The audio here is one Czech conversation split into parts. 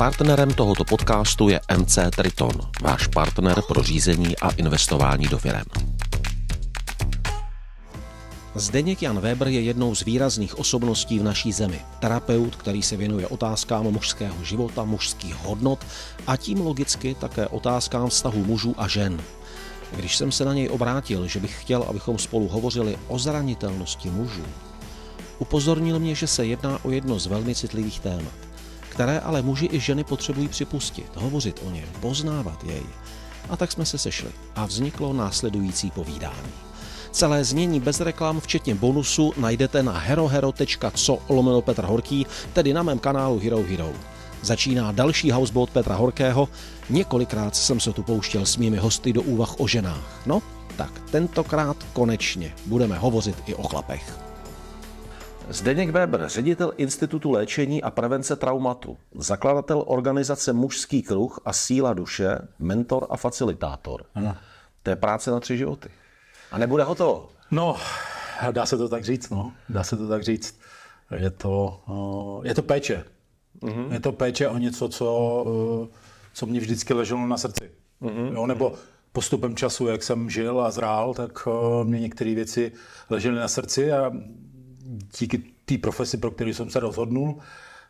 Partnerem tohoto podcastu je MC Triton, váš partner pro řízení a investování do firem. Zdeněk Jan Weber je jednou z výrazných osobností v naší zemi. Terapeut, který se věnuje otázkám mužského života, mužských hodnot a tím logicky také otázkám vztahu mužů a žen. Když jsem se na něj obrátil, že bych chtěl, abychom spolu hovořili o zranitelnosti mužů, upozornil mě, že se jedná o jedno z velmi citlivých témat které ale muži i ženy potřebují připustit, hovořit o něm, poznávat jej. A tak jsme se sešli a vzniklo následující povídání. Celé znění bez reklam, včetně bonusu, najdete na herohero.co lomeno Petr Horký, tedy na mém kanálu Hero Hero. Začíná další houseboat Petra Horkého. Několikrát jsem se tu pouštěl s mými hosty do úvah o ženách. No, tak tentokrát konečně budeme hovořit i o chlapech. Zdeněk Weber, ředitel Institutu léčení a prevence traumatu, zakladatel organizace Mužský kruh a síla duše, mentor a facilitátor. Ano. To je práce na tři životy. A nebude hotovo. No, dá se to tak říct, no. Dá se to tak říct. Je to, eh, je to péče. Mm-hmm. Je to péče o něco, co, eh, co mě vždycky leželo na srdci. Mm-hmm. Jo, nebo postupem času, jak jsem žil a zrál, tak eh, mě některé věci ležely na srdci a díky té profesi, pro kterou jsem se rozhodnul,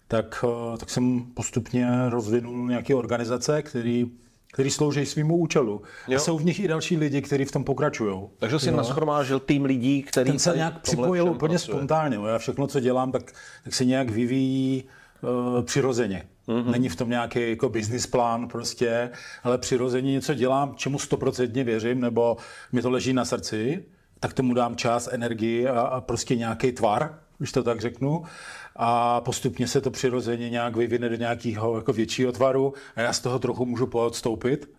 tak, eh, tak jsem postupně rozvinul nějaké organizace, které který slouží svýmu účelu. Jo. A jsou v nich i další lidi, kteří v tom pokračují. Takže jsi nashromážil tým lidí, který... Ten se nějak připojil úplně pracuje. spontánně. Já všechno, co dělám, tak, tak se nějak vyvíjí uh, přirozeně. Mm-hmm. Není v tom nějaký jako business plán prostě, ale přirozeně něco dělám, čemu stoprocentně věřím, nebo mi to leží na srdci tak tomu dám čas, energii a, prostě nějaký tvar, když to tak řeknu. A postupně se to přirozeně nějak vyvine do nějakého jako většího tvaru a já z toho trochu můžu poodstoupit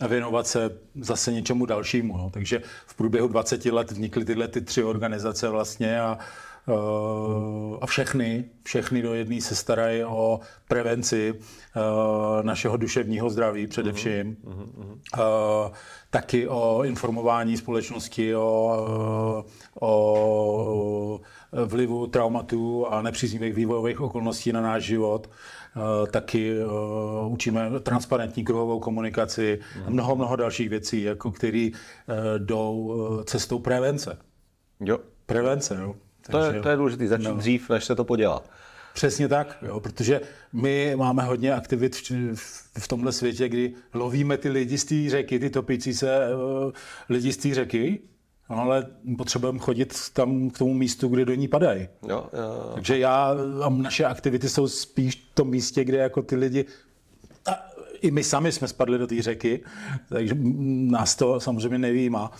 a věnovat se zase něčemu dalšímu. No. Takže v průběhu 20 let vznikly tyhle ty tři organizace vlastně a, Eh, a všechny, všechny do jedné se starají o prevenci eh, našeho duševního zdraví především. Mhm, mhm, mhm. Eh, taky o informování společnosti, o, o vlivu traumatů a nepříznivých vývojových okolností na náš život. Taky učíme transparentní kruhovou komunikaci a mnoho, mnoho dalších věcí, jako které jdou cestou prevence. Jo. Prevence, jo to, je, to je důležité, začít no. dřív, než se to podělá. Přesně tak, jo, protože my máme hodně aktivit v, v tomhle světě, kdy lovíme ty lidi z té řeky, ty topící se uh, lidi z té řeky, ale potřebujeme chodit tam k tomu místu, kde do ní padají. Jo, jo. Takže já, a naše aktivity jsou spíš v tom místě, kde jako ty lidi i my sami jsme spadli do té řeky, takže nás to samozřejmě nevím. A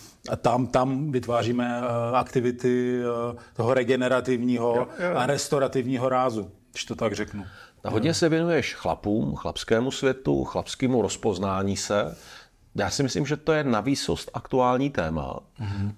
tam, tam vytváříme eh, aktivity eh, toho regenerativního a restaurativního rázu, když to tak řeknu. A hodně se věnuješ chlapům, chlapskému světu, chlapskému rozpoznání se. Já si myslím, že to je na výsost aktuální téma. Mm-hmm.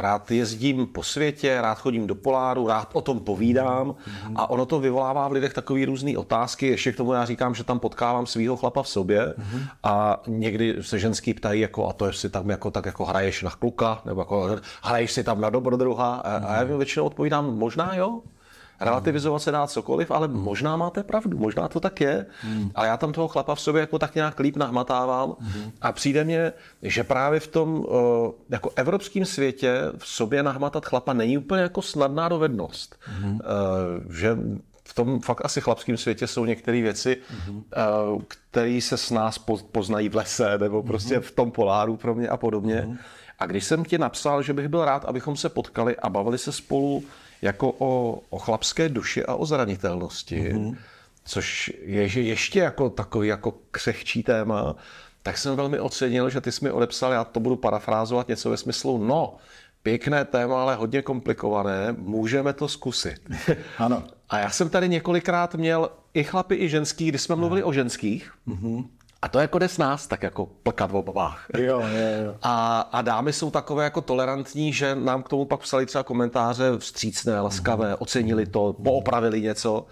Rád jezdím po světě, rád chodím do Poláru, rád o tom povídám mm-hmm. a ono to vyvolává v lidech takové různé otázky. Ještě k tomu já říkám, že tam potkávám svého chlapa v sobě mm-hmm. a někdy se ženský ptají, jako, a to si tam jako, tak jako hraješ na kluka, nebo jako hraješ si tam na dobrodruha. Mm-hmm. A já mhm. většinou odpovídám, možná jo, Relativizovat se dá cokoliv, ale možná máte pravdu, možná to tak je. Hmm. Ale já tam toho chlapa v sobě jako tak nějak líp nahmatávám hmm. a přijde mě, že právě v tom eh, jako evropském světě v sobě nahmatat chlapa není úplně jako snadná dovednost. Hmm. Eh, že v tom fakt asi chlapském světě jsou některé věci, hmm eh, které se s nás poznají v lese nebo prostě hmm v tom poláru pro mě a podobně. hmm a když jsem ti napsal, že bych byl rád, abychom se potkali a bavili se spolu jako o, o chlapské duši a o zranitelnosti, mm-hmm. což je že ještě jako takový jako křehčí téma, tak jsem velmi ocenil, že ty jsi mi odepsal, já to budu parafrázovat něco ve smyslu, no, pěkné téma, ale hodně komplikované, můžeme to zkusit. ano. A já jsem tady několikrát měl i chlapy, i ženský, když jsme mluvili no. o ženských, mm-hmm. A to jako jde s nás, tak jako plkat v obavách. Jo, jo, jo. A, a dámy jsou takové jako tolerantní, že nám k tomu pak psali třeba komentáře vstřícné, laskavé, mhm. ocenili to, mhm. poopravili něco.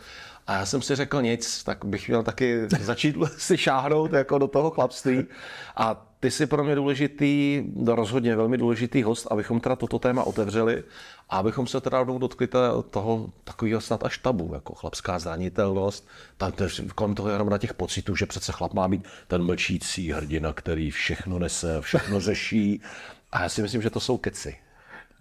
A já jsem si řekl nic, tak bych měl taky začít si šáhnout jako do toho chlapství. A ty jsi pro mě důležitý, no rozhodně velmi důležitý host, abychom teda toto téma otevřeli a abychom se teda rovnou dotkli toho takového snad až tabu, jako chlapská zranitelnost, tam tež, kolem toho jenom na těch pocitů, že přece chlap má být ten mlčící hrdina, který všechno nese, všechno řeší. A já si myslím, že to jsou keci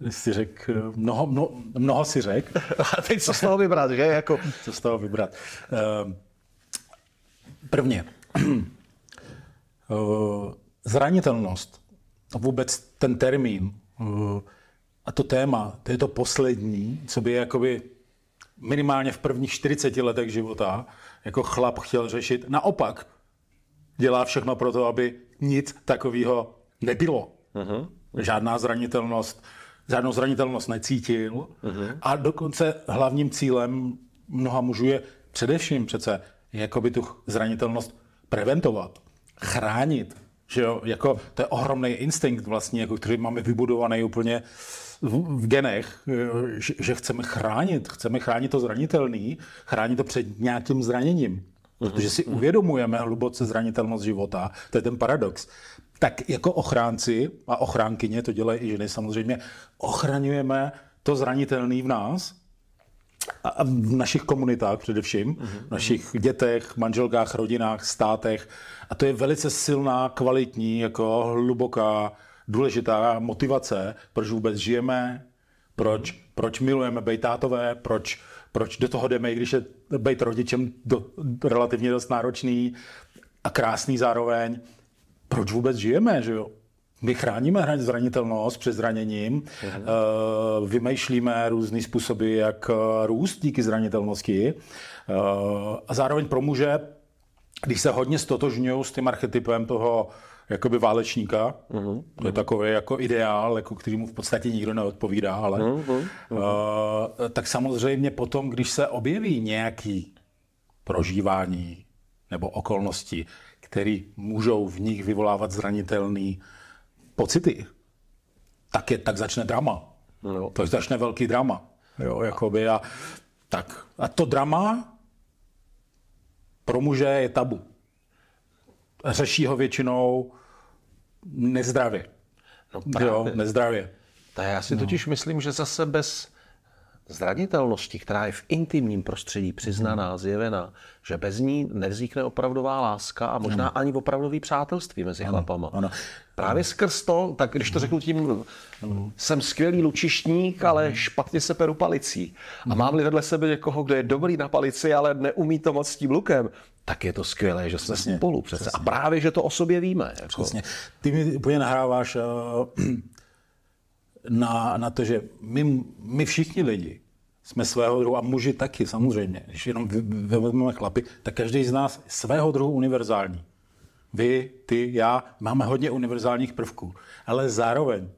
si řek, eh, mnoho, mnoho, mnoho si řek. A teď co z toho vybrat, že? Jako... Co z toho vybrat. Ehm, prvně, eh, zranitelnost, vůbec ten termín eh, a to téma, to je to poslední, co by jakoby minimálně v prvních 40 letech života jako chlap chtěl řešit. Naopak, dělá všechno pro to, aby nic takového nebylo. Uh-huh. Žádná zranitelnost, žádnou zranitelnost necítil Uh-huh. a dokonce hlavním cílem mnoha mužů je především přece jakoby tu zranitelnost preventovat, chránit, že jo, jako to je ohromný instinkt vlastně, jako který máme vybudovaný úplně v, v genech, že, že chceme chránit, chceme chránit to zranitelný, chránit to před nějakým zraněním. Mhm. Protože si mhm. uvědomujeme hluboce zranitelnost života, to je ten paradox tak jako ochránci a ochránkyně, to dělají i ženy samozřejmě, ochraňujeme to zranitelný v nás, a v našich komunitách především, mm-hmm. v našich dětech, manželkách, rodinách, státech. A to je velice silná, kvalitní, jako hluboká, důležitá motivace, proč vůbec žijeme, proč, proč milujeme bejtátové, proč, proč do toho jdeme, i když je být rodičem do, relativně dost náročný a krásný zároveň proč vůbec žijeme, že jo? My chráníme zranitelnost před zraněním, uh-huh. vymýšlíme různé způsoby, jak eh, růst díky zranitelnosti. Eh, a zároveň pro muže, když se hodně stotožňují s tím archetypem toho jakoby válečníka, uh-huh. to je takový jako ideál, jako mu v podstatě nikdo neodpovídá, ale uh-huh. uh, tak samozřejmě potom, když se objeví nějaký prožívání nebo okolnosti, které můžou v nich vyvolávat zranitelné pocity, tak, je, tak začne drama. No. To začne velký drama. Jo, jakoby a, tak. a to drama pro muže je tabu. Řeší ho většinou nezdravě. No právě. Jo, nezdravě. Tak já si no. totiž myslím, že zase bez zranitelnosti, která je v intimním prostředí přiznaná, zjevená, že bez ní nevznikne opravdová láska a možná ano. ani opravdový přátelství mezi ano. chlapama. Ano. Právě ano. skrz to, tak když to řeknu tím, ano. jsem skvělý lučišník, ano. ale mhm. špatně se peru palicí. A mhm. mám-li vedle sebe někoho, kdo je dobrý na palici, ale neumí to moc s tím lukem, tak je to skvělé, že jsme přesně, spolu přece. Přesně. A právě, že to o sobě víme. Jako. Přesně. Ty mi úplně nahráváš uh, na, na to, že my, my všichni lidi jsme svého druhu, a muži taky samozřejmě, když jenom vezmeme chlapy, tak každý z nás svého druhu univerzální. Vy, ty, já, máme hodně univerzálních prvků, ale zároveň,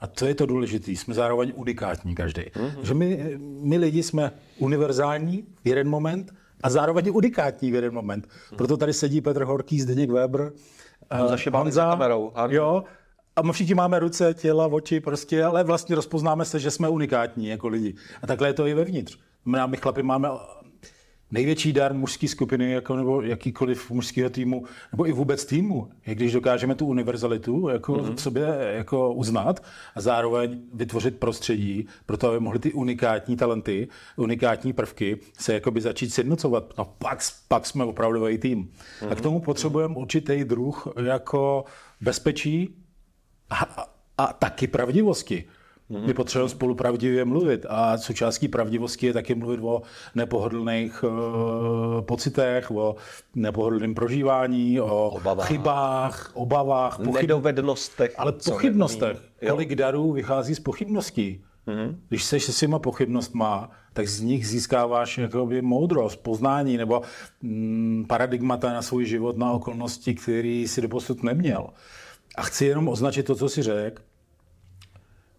a to je to důležité, jsme zároveň unikátní každý. Mm-hmm. Že my, my lidi jsme univerzální v jeden moment a zároveň unikátní v jeden moment. Mm-hmm. Proto tady sedí Petr Horký, Zdeněk Weber, Honza, Honza kamerou. Jo, a my všichni máme ruce, těla, oči, prostě, ale vlastně rozpoznáme se, že jsme unikátní jako lidi. A takhle je to i vevnitř. Znamená, my chlapi máme eh, největší dar mužské skupiny jako, nebo jakýkoliv mužského týmu, nebo i vůbec týmu, je když dokážeme tu univerzalitu jako mm-hmm. v mhm. sobě jako uznat a zároveň vytvořit prostředí pro to, aby mohly ty unikátní talenty, unikátní prvky se jakoby začít sjednocovat. No pak, pak jsme opravdový tým. Mm-hmm. A k mhm. tomu potřebujeme určitý druh jako bezpečí, a, a taky pravdivosti. Mm-hmm. My potřebujeme spolu pravdivě mluvit a součástí pravdivosti je taky mluvit o nepohodlných e, pocitech, o nepohodlném prožívání, o obavách. chybách, obavách, pochyb... nedovednostech. Ale pochybnostech. Kolik darů vychází z pochybností? Mm-hmm. Když seš se těma pochybnostma, tak z nich získáváš jakoby moudrost, poznání nebo mm, paradigmata na svůj život, na okolnosti, který si doposud neměl. A chci jenom označit to, co si řekl.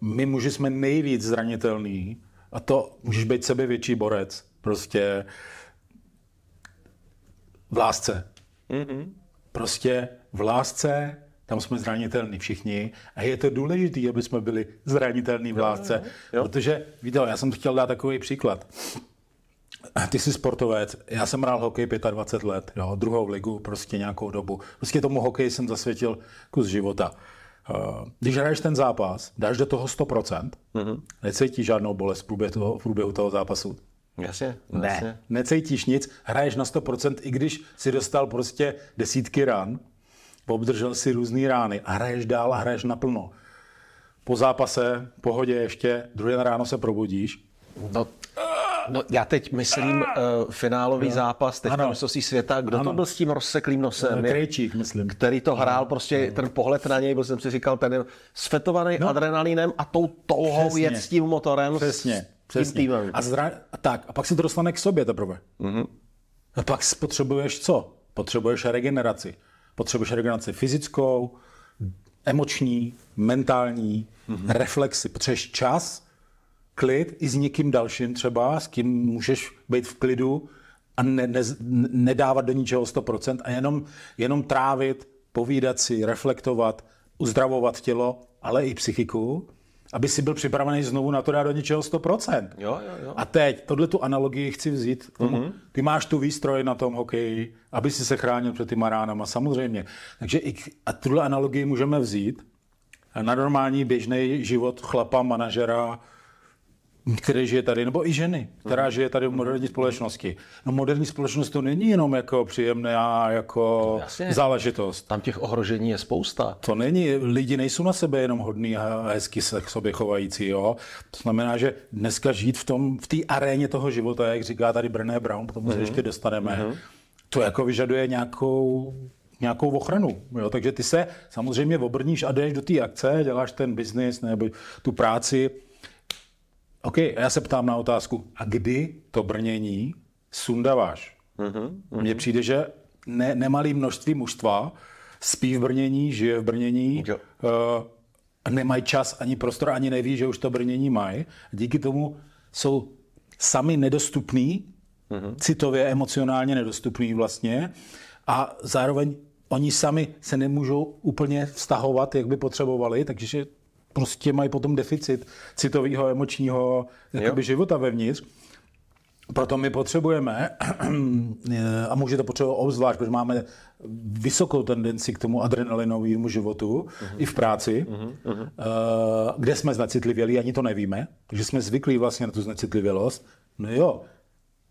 My muži jsme nejvíc zranitelní a to můžeš být sebevětší borec. Prostě v lásce. Mm-hmm. Prostě v lásce, tam jsme zranitelní všichni a je to důležité, aby jsme byli zranitelní v lásce, jo, jo. protože, viděl, já jsem chtěl dát takový příklad. Ty jsi sportovec, já jsem hrál hokej 25 let, jo, druhou ligu prostě nějakou dobu. Prostě tomu hokeji jsem zasvětil kus života. Eh, když hraješ ten zápas, dáš do toho 100%, mm-hmm. necítíš žádnou bolest v průběhu toho, v průběhu toho zápasu. Jasně, ne, necítíš nic, hraješ na 100%, i když si dostal prostě desítky ran, obdržel si různé rány a hraješ dál a hraješ naplno. Po zápase, pohodě ještě, druhé ráno se probudíš, No No, já teď myslím uh, finálový no. zápas teď ano. mistrovství světa. Kdo ano. to byl s tím rozseklým nosem? No, Krejčík, myslím. Který to hrál, ano. prostě ano. ten pohled na něj, byl jsem si říkal, ten je svetovaný no. adrenalinem a tou touhou Přesně. jet s tím motorem. Přesně. Přesně. Týmem. A zra... tak, a pak se to dostane k sobě teprve. Mm-hmm. A pak potřebuješ co? Potřebuješ regeneraci. Potřebuješ regeneraci fyzickou, emoční, mentální, mm-hmm. reflexy. Potřebuješ čas, klid i s někým dalším třeba, s kým můžeš být v klidu a ne, ne, nedávat do ničeho 100% a jenom, jenom trávit, povídat si, reflektovat, uzdravovat tělo, ale i psychiku, aby si byl připravený znovu na to dát do něčeho 100%. Jo, jo, jo. A teď, tohle tu analogii chci vzít Mm-hmm. Ty máš tu výstroj na tom hokeji, aby si se chránil před těma ránama, samozřejmě. Takže i, a tuhle analogii můžeme vzít na normální běžný život chlapa, manažera, který žije tady, nebo i ženy, která žije tady v moderní společnosti. No moderní společnost to není jenom jako příjemné, a jako no, Jasně. záležitost. Tam těch ohrožení je spousta. To není, lidi nejsou na sebe jenom hodní a hezky se k sobě chovající, jo. To znamená, že dneska žít v tom, v té aréně toho života, jak říká tady Brené Brown, potom se mhm. ještě dostaneme, mhm. to jako vyžaduje nějakou nějakou ochranu. Jo? Takže ty se samozřejmě obrníš a jdeš do té akce, děláš ten biznis nebo tu práci, OK, já se ptám na otázku, a kdy to brnění sundaváš? Mhm, mhm. Mně mm-hmm. přijde, že ne, nemalý množství mužstva spí v brnění, žije v brnění, Uh, nemají čas ani prostor, ani neví, že už to brnění mají. Díky tomu jsou sami nedostupní, mm-hmm. citově, emocionálně nedostupní vlastně a zároveň oni sami se nemůžou úplně vztahovat, jak by potřebovali, takže prostě mají potom deficit citového, emočního jakoby, života vevnitř. Proto my potřebujeme, a může to potřebovat obzvlášť, protože máme vysokou tendenci k tomu adrenalinovému životu uh-huh. i v práci, uh-huh. Uh-huh. kde jsme znacitlivěli, ani to nevíme, že jsme zvyklí vlastně na tu znacitlivělost. No jo,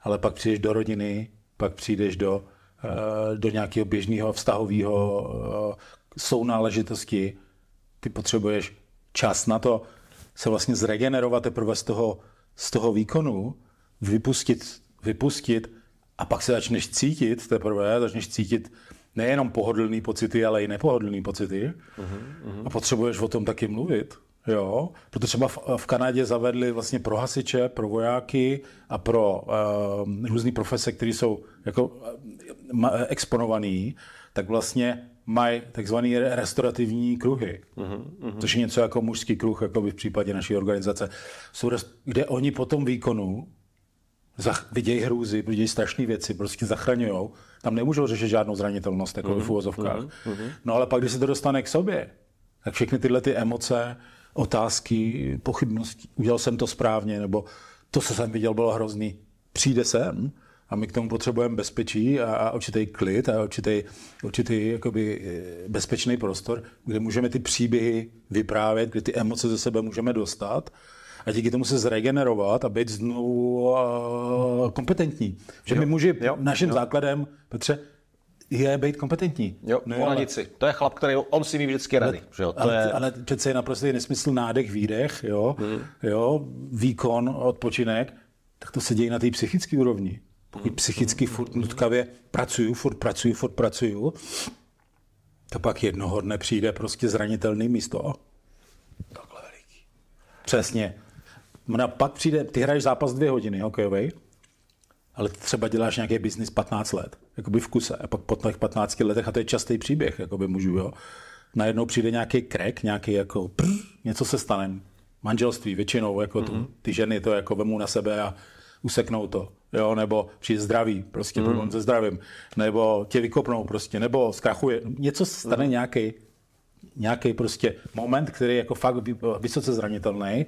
ale pak přijdeš do rodiny, pak přijdeš do, eh, do nějakého běžného vztahového eh, sounáležitosti, ty potřebuješ čas na to se vlastně zregenerovat teprve z toho, z toho výkonu, vypustit, vypustit a pak se začneš cítit teprve, začneš cítit nejenom pohodlný pocity, ale i nepohodlný pocity uh-huh, uh-huh. a potřebuješ o tom taky mluvit. Jo, Protože, třeba v, v Kanadě zavedli vlastně pro hasiče, pro vojáky a pro uh, ehm, různé profese, které jsou jako uh, eh, eh, exponované, tak vlastně mají takzvané restaurativní kruhy, uh-huh, uh-huh. což je něco jako mužský kruh, jako by v případě naší organizace, jsou, kde oni po tom výkonu zach- vidějí hrůzy, vidějí strašné věci, prostě zachraňují. Tam nemůžou řešit žádnou zranitelnost, jako uh-huh, v úvozovkách. Mhm, uh-huh, uh-huh. No ale pak, když se to dostane k sobě, tak všechny tyhle ty emoce, otázky, pochybnosti, udělal jsem to správně, nebo to, co jsem viděl, bylo hrozný, přijde sem, a my k tomu potřebujeme bezpečí a, a určitý klid a určitý, určitý jakoby eh, bezpečný prostor, kde můžeme ty příběhy vyprávět, kde ty emoce ze sebe můžeme dostat a díky tomu se zregenerovat a být znovu uh, kompetentní. Že jo, my muži, jo, naším jo. základem, Petře, je být kompetentní. Jo, no, ale... si. To je chlap, který on si ví vždycky rady. Ale, že jo? To ale, je... ale přece je naprosto nesmysl nádech, výdech, jo, hmm. jo, výkon, odpočinek, tak to se děje na té psychické úrovni pokud psychicky furt nutkavě pracuju, furt pracuju, furt pracuju, to pak jednoho dne přijde prostě zranitelný místo. Takhle veliký. Přesně. Mna pak přijde, ty hraješ zápas dvě hodiny hokejový, ale třeba děláš nějaký biznis 15 let, jakoby v kuse, a pak po těch 15 letech, a to je častý příběh, jakoby mužů, jo, najednou přijde nějaký krek, nějaký jako prr, něco se stane, manželství většinou, jako mm-hmm. tu, mhm. ty ženy to jako vemu na sebe a useknou to, jo, nebo přijde zdraví, prostě mm. problém se zdravím, nebo tě vykopnou prostě, nebo zkrachuje, něco stane mm. nějaký nějaký prostě moment, který je jako fakt vysoce zranitelný,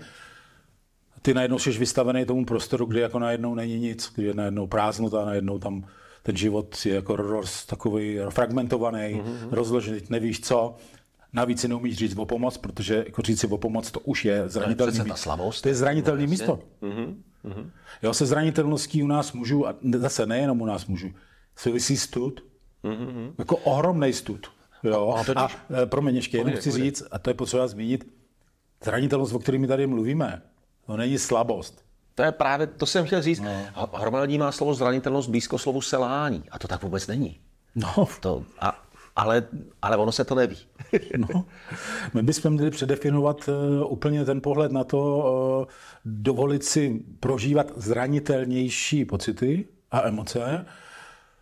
ty najednou jsi vystavený tomu prostoru, kde jako najednou není nic, kde je najednou prázdnota, najednou tam ten život je jako roz, takový fragmentovaný, mm-hmm. rozložený, nevíš co. Navíc si neumíš říct o pomoc, protože jako říct si o pomoc, to už je zranitelný místo. to je zranitelný místo. Mm-hmm. Mm-hmm. Jo, se zranitelností u nás mužů, a zase nejenom u nás mužů, souvisí stud, mm-hmm. jako ohromný stud. Jo. A, a, a e, promiň, ještě jenom chci říct, a to je potřeba zmínit, zranitelnost, o kterými tady mluvíme, to není slabost. To je právě, to jsem chtěl říct. No. Hromadní má slovo zranitelnost blízko slovu selání. A to tak vůbec není. No. To, a ale, ale ono se to neví. no, my bychom měli předefinovat eh, úplně ten pohled na to, eh, dovolit si prožívat zranitelnější pocity a emoce,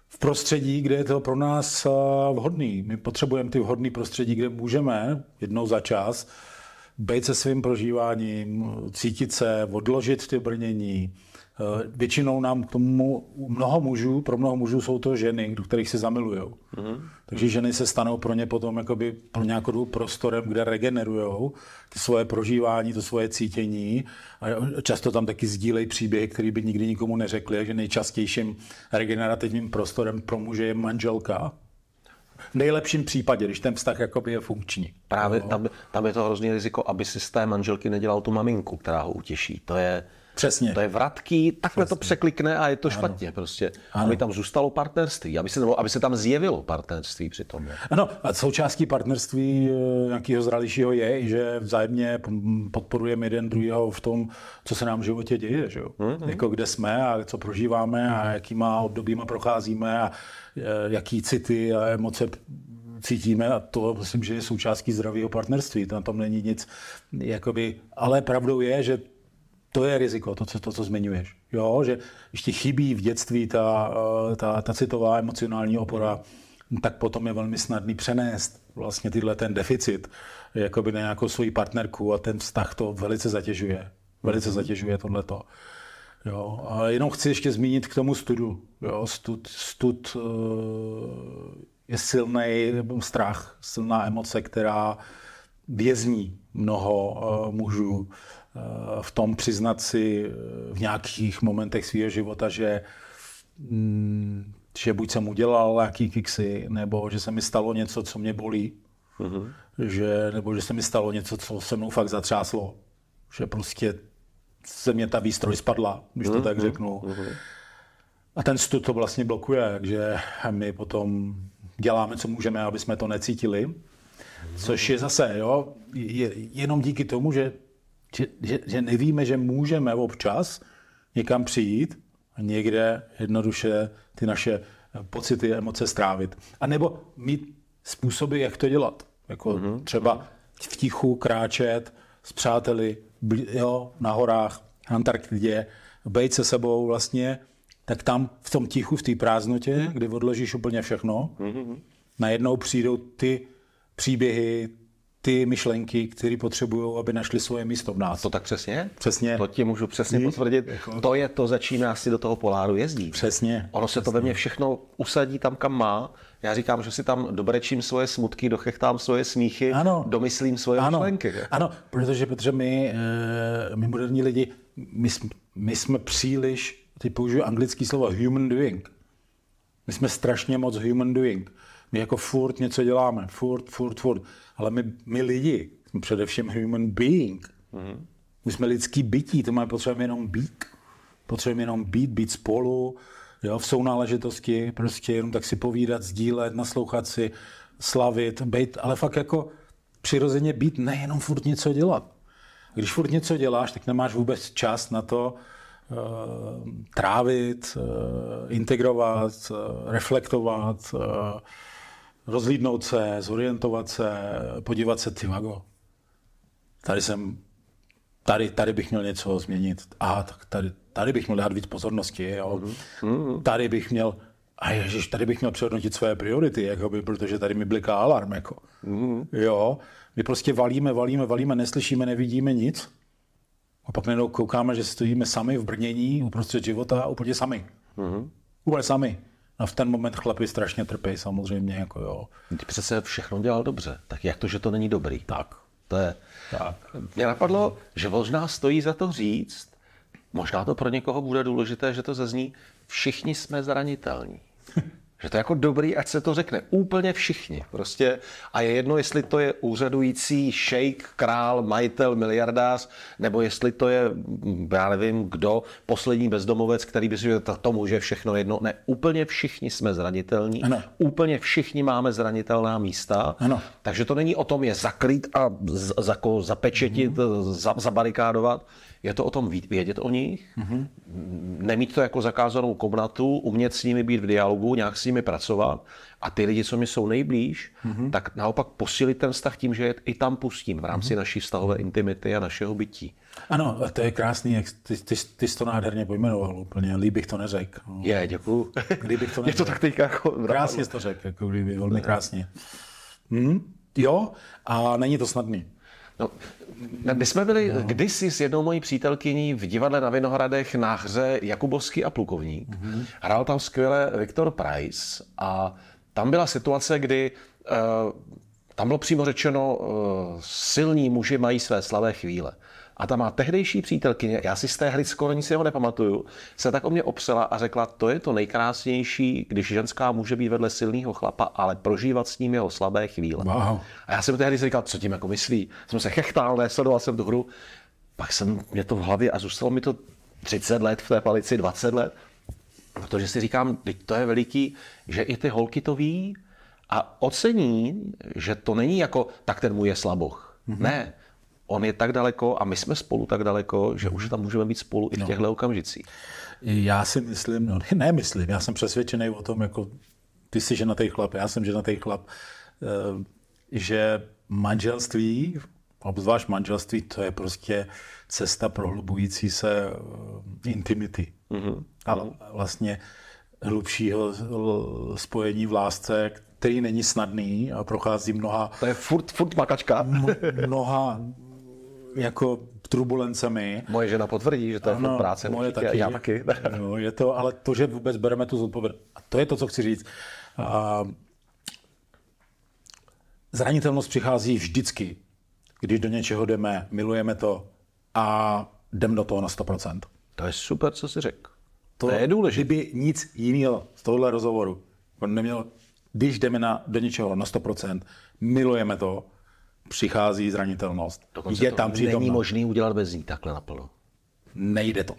v prostředí, kde je to pro nás eh, vhodný. My potřebujeme ty vhodné prostředí, kde můžeme jednou za čas být se svým prožíváním, cítit se, odložit ty brnění, Eh, většinou nám k tomu mnoho mužů, pro mnoho mužů jsou to ženy, do kterých se zamilujou. Mm-hmm. Takže ženy se stanou pro ně potom jakoby pro nějakou prostorem, kde regenerujou ty svoje prožívání, to svoje cítění. A často tam taky sdílejí příběhy, které by nikdy nikomu neřekli. Takže nejčastějším regenerativním prostorem pro muže je manželka. V nejlepším případě, když ten vztah jakoby je funkční. Právě no. tam, tam je to hrozný riziko, aby si z té manželky nedělal tu maminku, která ho utěší. To je, Přesně. To je vratký, takhle Přesně. to překlikne a je to špatně ano. prostě. Ano. Aby tam zůstalo partnerství, aby se, nebo aby se tam zjevilo partnerství při tom. Ano, a součástí partnerství eh, nějakého zralějšího je, že vzájemně podporujeme jeden druhého v tom, co se nám v životě děje, že jo? Mm-hmm. Jako kde jsme a co prožíváme a jakýma obdobíma procházíme a eh, jaký city a emoce cítíme a to myslím, že je součástí zdravého partnerství. Na tom není nic, jakoby, ale pravdou je, že to je riziko, to, co, to, co zmiňuješ. Jo, že když ti chybí v dětství ta, eh, ta, ta citová emocionální opora, tak potom je velmi snadný přenést vlastně tyhle ten deficit jakoby na nějakou svoji partnerku a ten vztah to velice zatěžuje. Velice mhm. zatěžuje tohleto. Jo, a jenom chci ještě zmínit k tomu studu. Jo, stud, stud eh, je silný strach, silná emoce, která vězní mnoho eh, mužů. Hmm v tom přiznat si eh, v nějakých momentech svého života, že mm, že buď jsem udělal nějaký kiksy, nebo že se mi stalo něco, co mě bolí, mm-hmm. že, nebo že se mi stalo něco, co se mnou fakt zatřáslo, že prostě se mě ta výstroj spadla, když to mm-hmm. tak mhm, řeknu. Mm-hmm. A ten stud to vlastně blokuje, takže my potom děláme, co můžeme, aby jsme to necítili. Mhm. Což je zase, jo, je, jenom díky tomu, že že, že, že nevíme, že můžeme občas někam přijít a někde jednoduše ty naše pocity, emoce strávit. A nebo mít způsoby, jak to dělat. Jako mm-hmm. třeba v tichu kráčet s přáteli jo, na horách, na Antarktidě, bejt se sebou vlastně, tak tam v tom tichu, v té prázdnotě, mhm. kdy odložíš úplně všechno, mm-hmm. najednou přijdou ty příběhy, ty myšlenky, které potřebují, aby našli svoje místo v nás. To tak přesně? Přesně. To ti můžu přesně Jí? Hm? potvrdit. Jako... To je to, začíná si do toho poláru jezdí. Přesně. Ono se přesně. to ve mně všechno usadí tam, kam má. Já říkám, že si tam dobrečím svoje smutky, dochechtám svoje smíchy, ano. domyslím svoje ano. myšlenky. Ano, protože, protože my, eh, my moderní lidi, my, my jsme příliš, teď použiju anglický slovo human doing, my jsme strašně moc human doing. My jako furt něco děláme, furt, furt, furt. Ale my, my lidi, jsme především human being. Mm-hmm. My jsme lidský bytí, to máme potřeba jenom být. Potřebujeme jenom být, být spolu, jo, v sounáležitosti, prostě jenom tak si povídat, sdílet, naslouchat si, slavit, být, ale fakt jako přirozeně být, nejenom furt něco dělat. Když furt něco děláš, tak nemáš vůbec čas na to, Eh, trávit, eh, integrovat, eh, reflektovat, rozlídnout se, zorientovat se, podívat se, ty vago, tady jsem, tady, tady bych měl něco změnit. A tak tady, tady bych měl dát víc pozornosti, jo. Mm-hmm. mm-hmm. Tady bych měl, a ježiš, tady bych měl přehodnotit své priority, jakoby, protože tady mi bliká alarm, jako. Mm-hmm. Jo, my prostě valíme, valíme, valíme, neslyšíme, nevidíme nic a pak najednou koukáme, že stojíme sami v brnění uprostřed života úplně sami. Mm-hmm. Úplně sami. A v ten moment chlapi strašně trpí samozřejmě. Jako jo. Ty přece všechno dělal dobře. Tak jak to, že to není dobrý? Tak. To je... tak. Mě napadlo, že možná stojí za to říct, možná to pro někoho bude důležité, že to zazní, všichni jsme zranitelní. Že to je jako dobrý, ať se to řekne úplně všichni. Prostě a je jedno, jestli to je úřadující šejk, král, majitel, miliardář, nebo jestli to je, mm, já nevím, kdo, poslední bezdomovec, který by si řekl to že všechno jedno. Ne, úplně všichni jsme zranitelní, ano. úplně všichni máme zranitelná místa. Ano. Takže to není o tom je zakrýt a z, jako zapečetit, mm-hmm. za, zabarikádovat je to o tom vědět o nich, mm-hmm. nemít to jako zakázanou komnatu, umět s nimi být v dialogu, nějak s nimi pracovat. A ty lidi, co mi jsou nejblíž, mm-hmm. tak naopak posílit ten vztah tím, že je i tam pustím v rámci mm-hmm. naší vztahové intimity a našeho bytí. Ano, to je krásný, jak ty, ty, ty jsi to nádherně pojmenoval úplně, líb bych to neřekl. No. Je, děkuju. Kdybych to neřekl. Je to tak teďka jako... Krásně jsi to řekl, jako velmi krásně. Hm? Jo, a není to snadný. No, my jsme byli no. kdysi s jednou mojí přítelkyní v divadle na Vinohradech na hře Jakubovský a Plukovník. Mm-hmm. Hrál tam skvěle Viktor Price a tam byla situace, kdy uh, tam bylo přímo řečeno, uh, silní muži mají své slavé chvíle. A ta má tehdejší přítelkyně, já si z té hry skoro nic jeho nepamatuju, se tak o mě opřela a řekla, to je to nejkrásnější, když ženská může být vedle silného chlapa, ale prožívat s ním jeho slabé chvíle. Wow. A já jsem tehdy říkal, co tím jako myslí. Jsem se chechtal, nesledoval jsem tu hru. Pak jsem mě to v hlavě a zůstalo mi to 30 let v té palici, 20 let. Protože si říkám, teď to je veliký, že i ty holky to ví a ocení, že to není jako, tak ten můj je slaboch. Mm-hmm. Ne, on je tak daleko a my jsme spolu tak daleko, že už tam můžeme být spolu i v no. těchto no. okamžicích. Já si myslím, no ne myslím, já jsem přesvědčený o tom, jako ty jsi ženatý chlap, já jsem ženatý chlap, eh, že manželství, obzvlášť manželství, to je prostě cesta prohlubující se eh, intimity. Mm-hmm. A no. vlastně hlubšího spojení v lásce, který není snadný a prochází mnoha... To je furt, furt makačka. mnoha jako turbulencemi. Moje žena potvrdí, že to je ano, práce. Moje taky. Já taky. no, je to, ale to, že vůbec bereme tu zodpovědnost. A to je to, co chci říct. A, zranitelnost přichází vždycky, když do něčeho jdeme, milujeme to a jdem do toho na 100%. To je super, co jsi řekl. To, to je důležité. Kdyby nic jiného z tohohle rozhovoru neměl, když jdeme na, do něčeho na 100%, milujeme to přichází zranitelnost. Dokonce je tam přítomná. Není možný udělat bez ní takhle naplno. Nejde to.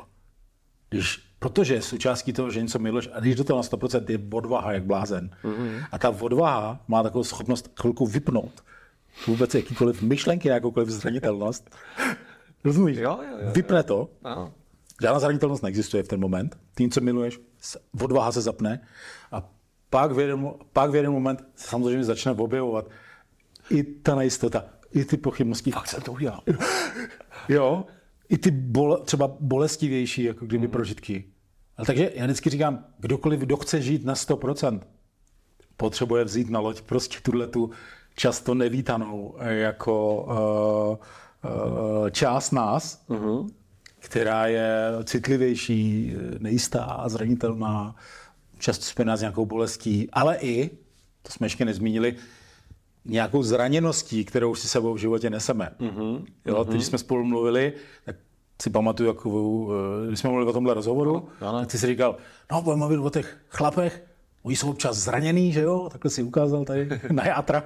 Když, protože součástí toho, že něco miluješ, a když do toho na 100% je odvaha jak blázen. Mm-hmm. A ta odvaha má takovou schopnost chvilku vypnout vůbec jakýkoliv myšlenky na jakoukoliv zranitelnost. Rozumíš? Jo, jo, jo, Vypne to. Aha. Žádná zranitelnost neexistuje v ten moment. Tím, co miluješ, odvaha se zapne a pak v jeden, pak v jeden moment samozřejmě začne objevovat, i ta nejistota, i ty pochybnosti. Fakt jsem to udělal. jo, i ty bole, třeba bolestivější, jako kdyby mm. prožitky. Ale takže já vždycky říkám, kdokoliv, kdo chce žít na 100%, potřebuje vzít na loď prostě tuhle tu často nevítanou eh, jako uh, uh, část nás, mm-hmm. která je citlivější, nejistá, zranitelná, často spěná s nějakou bolestí, ale i, to jsme ještě nezmínili, nějakou zraněností, kterou si sebou v životě neseme. Mm-hmm. Jo, teď, mhm. když jsme spolu mluvili, tak si pamatuju, jak eh, když jsme mluvili o tomhle rozhovoru, no, tak ty si říkal, no budeme mluvit o těch chlapech, Oni jsou občas zraněný, že jo? Takhle si ukázal tady na játra.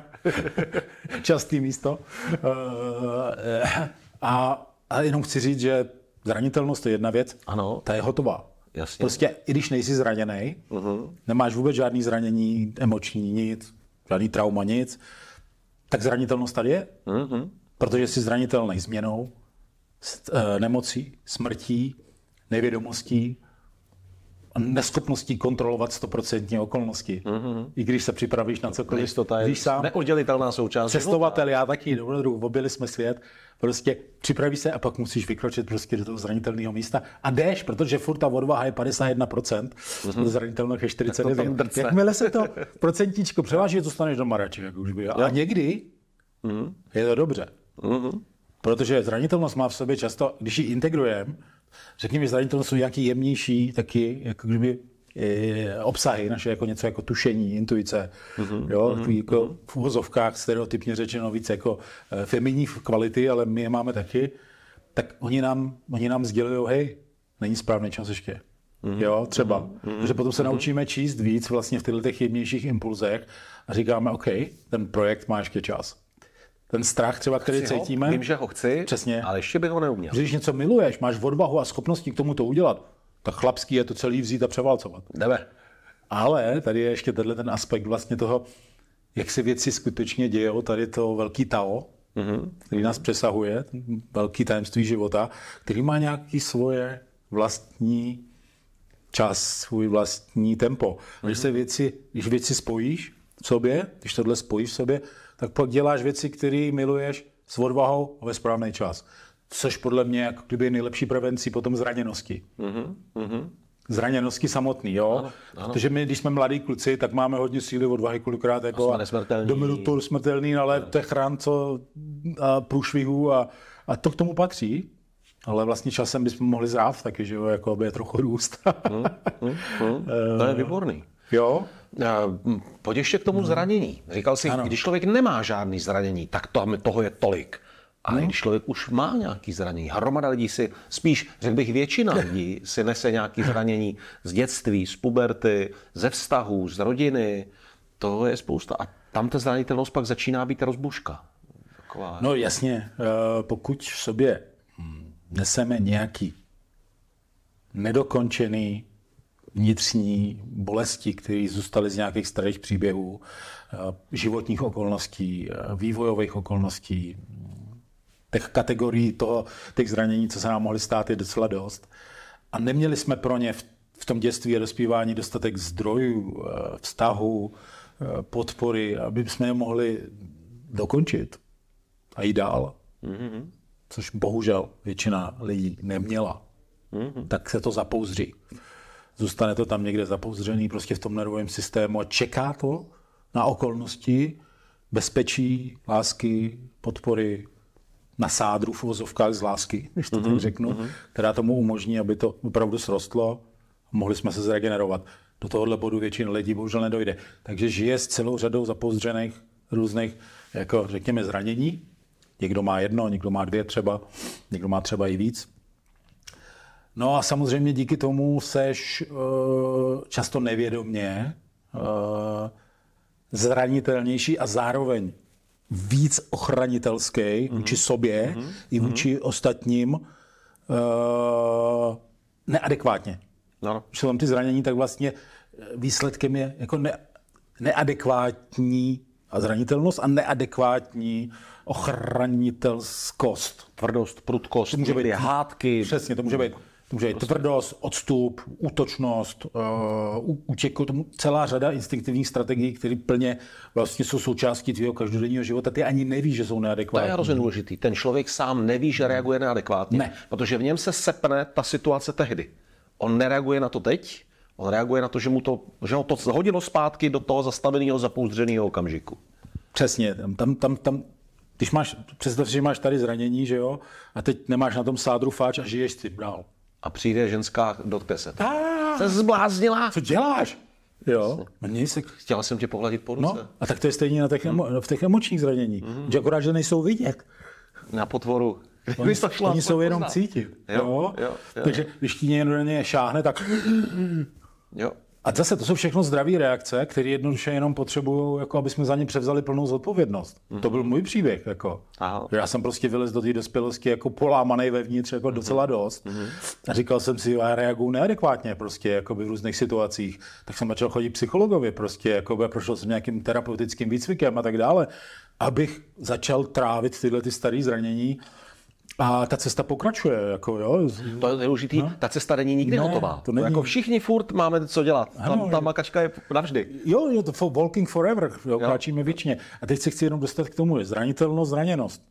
Častý místo. Eh, eh, a, a jenom chci říct, že zranitelnost je jedna věc. Ano. Ta je hotová. Jasně. Prostě i když nejsi zraněný, uh-huh. Mhm. nemáš vůbec žádný zranění emoční, nic, žádný trauma, nic, tak zranitelnost tady je. Mm-hmm. Protože jsi zranitelný změnou, eh, nemocí, smrtí, nevědomostí, a neschopností kontrolovat stoprocentně okolnosti. Mm-hmm. I když se připravíš na cokoliv. Jistota je když sám neoddělitelná součást. Cestovatel, já taky, dobrodruh, objeli jsme svět, prostě připravíš se a pak musíš vykročit prostě do toho zranitelného místa a jdeš, protože furt ta odvaha je 51%, mm-hmm. zranitelnost je 49%. Jakmile se to procentíčko převáží, dostaneš do marače. Jak už by. A jo. někdy mm-hmm. je to dobře. Mm-hmm. Protože zranitelnost má v sobě často, když ji integrujeme, řekněme, zranitelnost jsou nějaký jemnější taky, jako kdyby e, obsahy naše, jako něco jako tušení, intuice, uh-huh, jo, uh-huh, jako mhm. v úvozovkách stereotypně řečeno víc jako e, feminní kvality, ale my je máme taky, tak oni nám, oni nám sdělují, hej, není správný čas ještě. Uh-huh, Jo, třeba. Uh-huh, Že potom se uh-huh. naučíme číst víc vlastně v těchto těch jemnějších impulzech a říkáme, OK, ten projekt má ještě čas. Ten strach třeba, který chci cítíme. Ho, vím, že ho chci, přesně. ale ještě bych ho neuměl. Když něco miluješ, máš odvahu a schopnosti k tomu to udělat, tak chlapský je to celý vzít a převálcovat. Jdeme. Ale tady je ještě tenhle ten aspekt vlastně toho, jak se věci skutečně dějou, tady to velký Tao, mm-hmm. který nás přesahuje, velký tajemství života, který má nějaký svoje vlastní čas, svůj vlastní tempo. Mm-hmm. Když mhm. se věci, když věci spojíš v sobě, když tohle spojíš v sobě, tak pak děláš věci, které miluješ s odvahou a ve správný čas. Což podle mě jako kdyby je nejlepší prevencí potom zraněnosti. Mm-hmm. Mm-hmm zraněnosti samotný, jo? Ano, ano. Protože my, když jsme mladí kluci, tak máme hodně síly odvahy, kolikrát jako a jsme do minutu smrtelný, ale ano. to je chrán co a průšvihu a, a to k tomu patří. Ale vlastně časem bychom mohli zráv taky, že jo, jako by je trochu růst. hmm, hmm, hmm. To je eh, výborný. Jo. Eh, Pojď ještě k tomu no. zranění. Říkal jsi, ano. když člověk nemá žádný zranění, tak to, toho je tolik. A hmm. když člověk už má nějaký zranění, hromada lidí si, spíš řekl bych většina lidí, si nese nějaké zranění z dětství, z puberty, ze vztahů, z rodiny, to je spousta. A tam ta zranitelnost pak začíná být rozbuška. Taková... No jasně, eh, pokud v sobě hm, neseme nějaký nedokončený vnitřní bolesti, které zůstaly z nějakých starých příběhů, eh, životních okolností, eh, vývojových okolností, těch kategorií toho, těch zranění, co se nám mohly stát, je docela dost. A neměli jsme pro ně v, tom dětství a dospívání dostatek zdrojů, eh, vztahu, podpory, aby jsme je mohli dokončit a jít dál. Mm-hmm. Což bohužel většina lidí neměla. Mm-hmm. Tak se to zapouzří zůstane to tam někde zapouzřený prostě v tom nervovém systému a čeká to na okolnosti bezpečí, lásky, podpory, na sádru v uvozovkách z lásky, když to mm-hmm. tak mhm, řeknu, mm-hmm. která tomu umožní, aby to opravdu srostlo a mohli jsme se zregenerovat. Do tohohle bodu většina lidí bohužel nedojde. Takže žije s celou řadou zapouzřených různých, jako řekněme, zranění. Někdo má jedno, někdo má dvě třeba, někdo má třeba i víc. No a samozřejmě díky tomu seš eh, často nevědomně eh, zranitelnější a zároveň víc ochranitelský mm-hmm. vůči sobě mm-hmm. i vůči mm-hmm. ostatním uh, neadekvátně. No. Když mám ty zranění, tak vlastně výsledkem je jako ne, neadekvátní a zranitelnost a neadekvátní ochranitelskost. Tvrdost, prudkost, to může být hádky. Přesně, to může být Může prostě. tvrdost, odstup, útočnost, uh, útěku, tomu celá řada instinktivních strategií, které plně vlastně jsou součástí tvého každodenního života. Ty ani nevíš, že jsou neadekvátní. To je hrozně důležitý. Ten člověk sám neví, že reaguje neadekvátně, ne. protože v něm se sepne ta situace tehdy. On nereaguje na to teď, on reaguje na to, že mu to, že ho to hodilo zpátky do toho zastaveného, zapouzdřeného okamžiku. Přesně, tam, tam, tam, když máš, představ si, že máš tady zranění, že jo, a teď nemáš na tom sádru fáč a žiješ si dál a přijde ženská, dotkne se. se zbláznila. Co děláš? Jo. Mně se... No Chtěla jsem tě pohladit po no, ruce. No, a tak to je stejně na těch, hmm. v těch emočních zranění. Hmm. Že akorát, že nejsou vidět. Na potvoru. Oni, to šla, oni jsou jenom cítit. Jo, jo. Jo, jo. Takže když ti někdo šáhne, tak... Jo. A zase to jsou všechno zdravé reakce, které jednoduše jenom potřebují, jako aby jsme za ně převzali plnou zodpovědnost. Mm-hmm. To byl můj příběh. Jako. Já jsem prostě vylez do té dospělosti jako polámaný vevnitř jako mm-hmm. docela mhm. dost. Mm-hmm. A říkal jsem si, já reaguju neadekvátně prostě jako v různých situacích. Tak jsem začal chodit psychologovi prostě, jako a prošel jsem nějakým terapeutickým výcvikem a tak dále, abych začal trávit tyhle ty staré zranění a ta cesta pokračuje, jako jo. To je důležitý, no. ta cesta není nikdy ne, hotová. To není. Jako všichni furt máme co dělat. Ano, tam, ta makačka je navždy. Jo, je to for walking forever, jo, jo. kráčíme věčně. A teď se chci jenom dostat k tomu, je zranitelnost, zraněnost.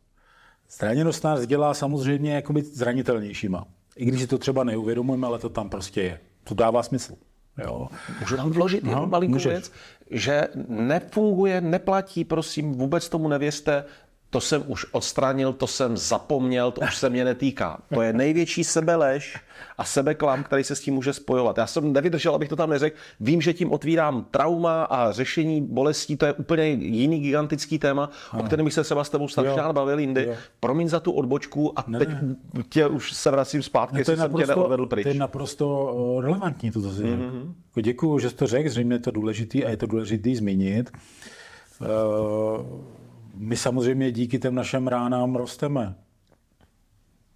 Zraněnost nás dělá samozřejmě jako být zranitelnějšíma. I když si to třeba neuvědomujeme, ale to tam prostě je. To dává smysl. Jo. Můžu tam vložit no, jednu malinkou věc, že nefunguje, neplatí, prosím, vůbec tomu nevěste, to jsem už odstranil, to jsem zapomněl, to už se mě netýká. To je největší sebelež a sebeklam, který se s tím může spojovat. Já jsem nevydržel, abych to tam neřekl. Vím, že tím otvírám trauma a řešení bolestí, to je úplně jiný gigantický téma, ano. o kterém bych se třeba s tebou strašně bavil jindy. Jo. Promiň za tu odbočku a ne, teď ne. tě už se vracím zpátky, ne, to je jsem tě neodvedl pryč. To je naprosto eh, relevantní to zase. Mm-hmm. Děkuji, že jsi to řekl, zřejmě je to důležité a je to důležité zmínit. Uh, my samozřejmě díky těm našem ránám rosteme.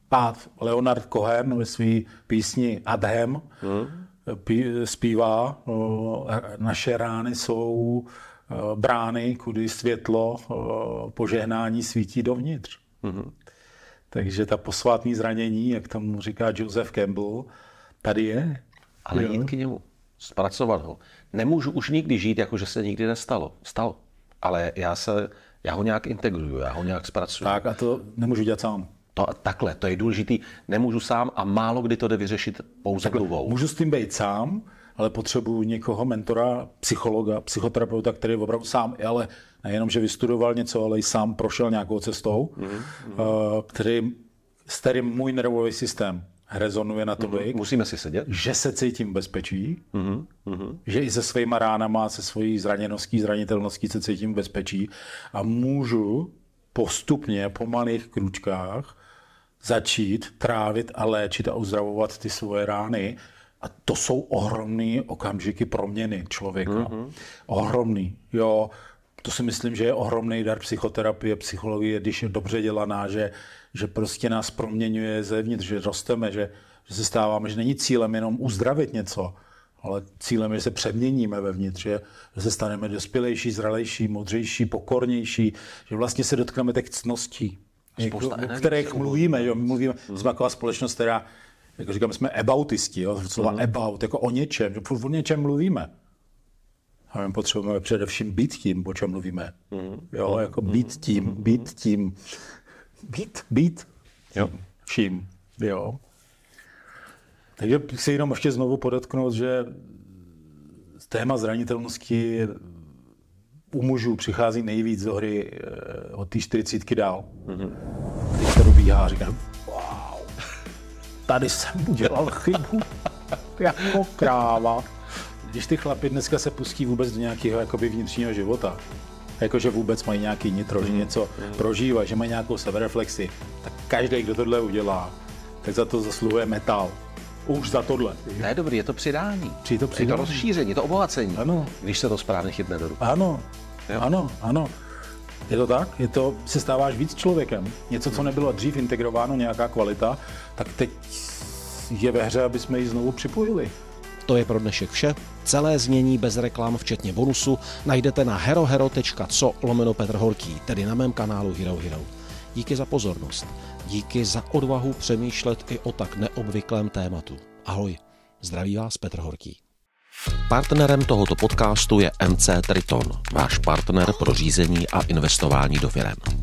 Pát Leonard Cohen ve své písni Adhem hmm. pí, zpívá, naše rány jsou brány, kudy světlo požehnání svítí dovnitř. Hmm. Takže ta posvátní zranění, jak tam říká Joseph Campbell, tady je. Ale jít k němu, zpracovat ho. Nemůžu už nikdy žít, jako že se nikdy nestalo. Stalo. Ale já se já ho nějak integruju, já ho nějak zpracuju. Tak a to nemůžu dělat sám. To, takhle, to je důležitý. Nemůžu sám a málo kdy to jde vyřešit pouze takhle, mluvou. Můžu s tím být sám, ale potřebuju někoho, mentora, psychologa, psychoterapeuta, který opravdu sám, ale nejenom, že vystudoval něco, ale i sám prošel nějakou cestou, mm-hmm. který, s kterým můj nervový systém rezonuje na to mm-hmm. Musíme si sedět. Že se cítím bezpečí, mm-hmm. že i se svýma ránama, se svojí zraněností, zranitelností se cítím bezpečí a můžu postupně po malých kručkách začít trávit a léčit a uzdravovat ty svoje rány. A to jsou ohromné okamžiky proměny člověka. Mm-hmm. Ohromný, jo to si myslím, že je ohromný dar psychoterapie, psychologie, když je dobře dělaná, že, že prostě nás proměňuje zevnitř, že rosteme, že, že se stáváme, že není cílem jenom uzdravit něco, ale cílem je, že se přeměníme vevnitř, že, že se staneme dospělejší, zralejší, moudřejší, pokornější, že vlastně se dotkneme těch ctností, jako, o kterých mluvíme. Že? My mluvíme, mm. jsme taková společnost, která, jako říkám, jsme aboutisti, jo? slova mm. about, jako o něčem, že o něčem mluvíme. A my potřebujeme především být tím, o čem mluvíme. Mm. Jo, jako mhm. být tím, mhm. být tím, být, být jo. čím, jo. Takže chci jenom ještě znovu podotknout, že téma zranitelnosti u mužů přichází nejvíc z hry eh, od té 40 dál. Mm-hmm. Teď se dobíhá a říkám, wow, tady jsem udělal chybu jako kráva. Když ty chlapi dneska se pustí vůbec do nějakého jakoby vnitřního života, jakože vůbec mají nějaký nitro, že mm-hmm. něco mm-hmm. prožívají, že mají nějakou sebereflexi, tak každý, kdo tohle udělá, tak za to zasluhuje metal už za tohle. Ne, dobrý, je to přidání. Při to přidání. Je to rozšíření, je to obohacení. Ano. Když se to správně chytne do ruky. Ano, jo? ano, ano. Je to tak? Je to, se stáváš víc člověkem. Něco, co mm. nebylo dřív integrováno, nějaká kvalita, tak teď je ve hře, aby jsme ji znovu připojili. To je pro dnešek vše. Celé znění bez reklam, včetně bonusu, najdete na herohero.co lomeno Petr Horký, tedy na mém kanálu Hero Hero. Díky za pozornost. Díky za odvahu přemýšlet i o tak neobvyklém tématu. Ahoj, zdraví vás Petr Horký. Partnerem tohoto podcastu je MC Triton, váš partner pro řízení a investování do firem.